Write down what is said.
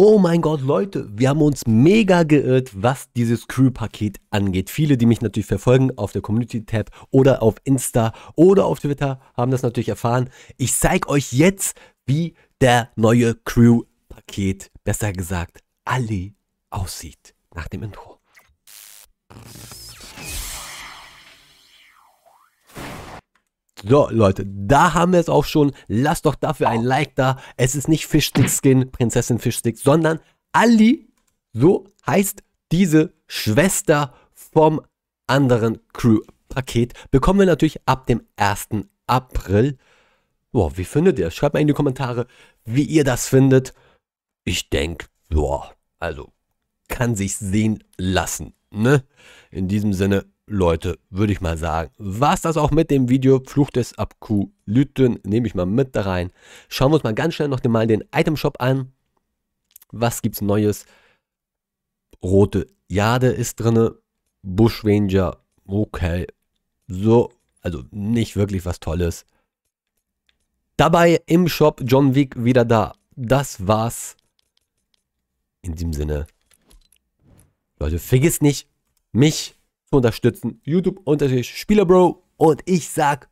Oh mein Gott, Leute, wir haben uns mega geirrt, was dieses Crew-Paket angeht. Viele, die mich natürlich verfolgen auf der Community-Tab oder auf Insta oder auf Twitter, haben das natürlich erfahren. Ich zeige euch jetzt, wie der neue Crew-Paket, besser gesagt, Ali, aussieht nach dem Intro. So, Leute, da haben wir es auch schon. Lasst doch dafür ein Like da. Es ist nicht Fishstick-Skin, Prinzessin Fishstick, sondern Ali, so heißt diese Schwester vom anderen Crew-Paket. Bekommen wir natürlich ab dem 1. April. Boah, wie findet ihr? Schreibt mal in die Kommentare, wie ihr das findet. Ich denke, boah, also kann sich sehen lassen. Ne? In diesem Sinne, Leute, würde ich mal sagen. Was das auch mit dem Video Fluch des Abkulyten nehme ich mal mit da rein. Schauen wir uns mal ganz schnell noch mal den Item Shop an. Was gibt's Neues? Rote Jade ist drinne, Ranger, okay. So, also nicht wirklich was Tolles. Dabei im Shop John Wick wieder da. Das war's. In diesem Sinne. Leute, vergiss nicht, mich zu unterstützen. YouTube unterstrich Spielerbro und ich sag